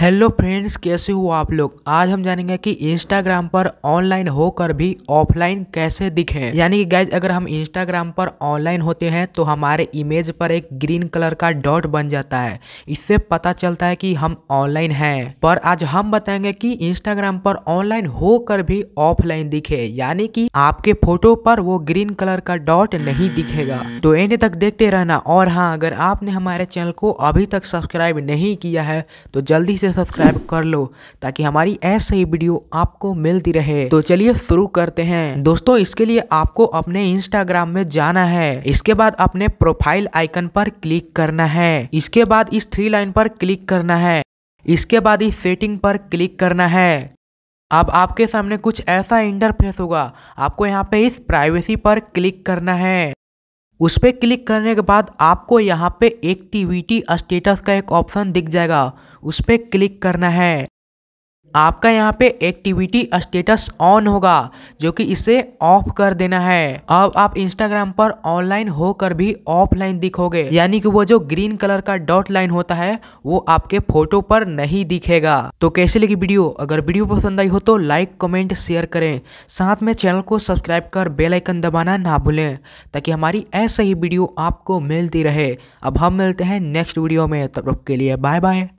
hello friends कैसे हो आप लोग आज हम जानेंगे कि इंस्टाग्राम पर ऑनलाइन होकर भी ऑफलाइन कैसे दिखें यानी कि गैज अगर हम इंस्टाग्राम पर ऑनलाइन होते हैं तो हमारे इमेज पर एक ग्रीन कलर का डॉट बन जाता है इससे पता चलता है कि हम ऑनलाइन हैं पर आज हम बताएंगे कि इंस्टाग्राम पर ऑनलाइन होकर भी ऑफलाइन दिखे यानी की आपके फोटो पर वो ग्रीन कलर का डॉट नहीं दिखेगा तो एंड तक देखते रहना और हाँ अगर आपने हमारे चैनल को अभी तक सब्सक्राइब नहीं किया है तो जल्दी से से सब्सक्राइब कर लो ताकि हमारी ऐसे ही वीडियो आपको मिलती रहे तो चलिए शुरू करते हैं दोस्तों इसके लिए आपको अपने इंस्टाग्राम में जाना है इसके बाद अपने प्रोफाइल आइकन पर क्लिक करना है इसके बाद इस थ्री लाइन पर क्लिक करना है इसके बाद इस सेटिंग पर क्लिक करना है अब आपके सामने कुछ ऐसा इंटरफेस होगा आपको यहाँ पे इस प्राइवेसी पर क्लिक करना है उस पर क्लिक करने के बाद आपको यहाँ पे एक्टिविटी स्टेटस का एक ऑप्शन दिख जाएगा उस पर क्लिक करना है आपका यहाँ पे एक्टिविटी स्टेटस ऑन होगा जो कि इसे ऑफ कर देना है अब आप इंस्टाग्राम पर ऑनलाइन होकर भी ऑफलाइन दिखोगे यानी कि वो जो ग्रीन कलर का डॉट लाइन होता है वो आपके फोटो पर नहीं दिखेगा तो कैसे लगी वीडियो अगर वीडियो पसंद आई हो तो लाइक कमेंट शेयर करें साथ में चैनल को सब्सक्राइब कर बेलाइकन दबाना ना भूलें ताकि हमारी ऐसे ही वीडियो आपको मिलती रहे अब हम मिलते हैं नेक्स्ट वीडियो में तब तक के लिए बाय बाय